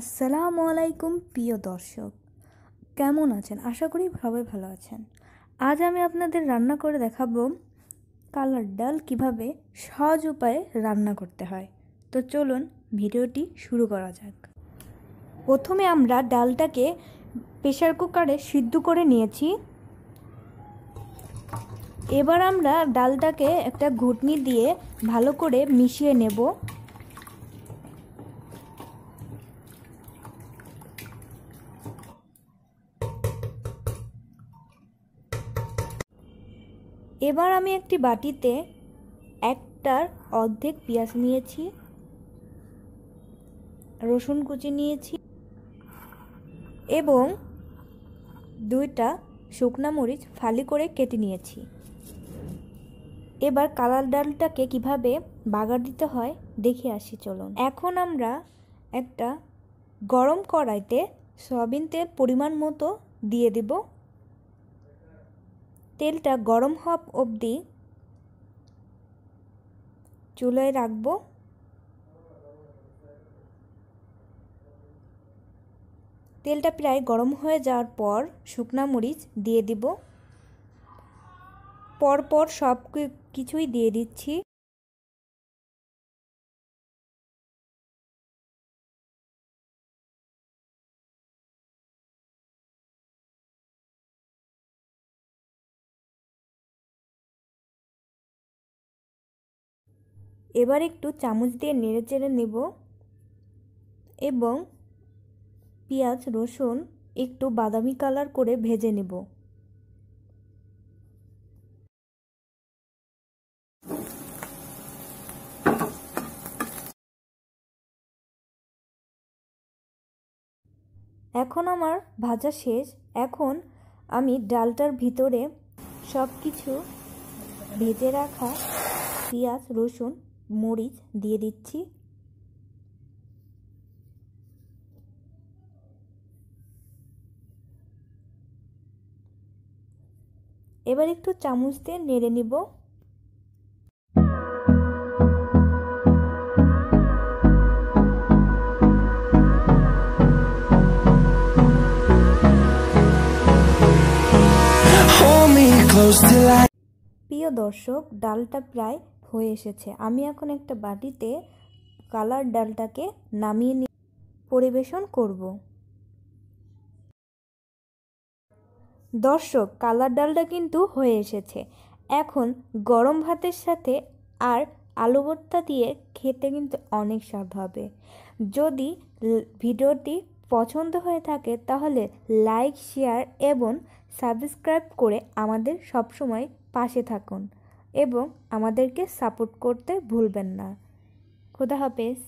আসসালামু আলাইকুম প্রিয় দর্শক কেমন আছেন আশা করি সবাই ভালো আছেন আজ আমি আপনাদের রান্না করে দেখাবো কালার ডাল কিভাবে সহজ উপায়ে রান্না করতে হয় তো চলুন ভিডিওটি শুরু করা যাক প্রথমে আমরা ডালটাকে প্রেশার কুকারে সিদ্ধ করে নিয়েছি এবার আমরা ডালটাকে একটা ঘুটনি দিয়ে ভালো করে মিশিয়ে নেব এবার আমি একটি বাটিতে একটার অর্ধেক পেঁয়াজ নিয়েছি রসুন কুচি নিয়েছি এবং দুইটা শুকনা মরিচ ফালি করে কেটে নিয়েছি এবার কালার ডালটাকে কিভাবে বাগার দিতে হয় দেখে আসি চলুন এখন আমরা একটা গরম কড়াইতে সয়াবিন তেল পরিমাণ মতো দিয়ে দেব তেলটা গরম হওয়া অবধি চুলায় রাখবো তেলটা প্রায় গরম হয়ে যাওয়ার পর শুকনা মরিচ দিয়ে দিব পরপর সব কিছুই দিয়ে দিচ্ছি এবার একটু চামচ দিয়ে নেড়ে চেড়ে নেব এবং পেঁয়াজ রসুন একটু বাদামি কালার করে ভেজে নেব এখন আমার ভাজা শেষ এখন আমি ডালটার ভিতরে সব কিছু ভেজে রাখা পেঁয়াজ রসুন মরিচ দিয়ে দিচ্ছি এবার একটু চামচ দিয়ে নেড়ে নিব প্রিয় দর্শক ডালটা প্রায় হয়ে এসেছে আমি এখন একটা বাটিতে কালার ডালটাকে নামিয়ে নিয়ে পরিবেশন করব দর্শক কালার ডালটা কিন্তু হয়ে এসেছে এখন গরম ভাতের সাথে আর আলু ভর্তা দিয়ে খেতে কিন্তু অনেক স্বাদ হবে যদি ভিডিওটি পছন্দ হয়ে থাকে তাহলে লাইক শেয়ার এবং সাবস্ক্রাইব করে আমাদের সবসময় পাশে থাকুন এবং আমাদেরকে সাপোর্ট করতে ভুলবেন না খুদা হাফেজ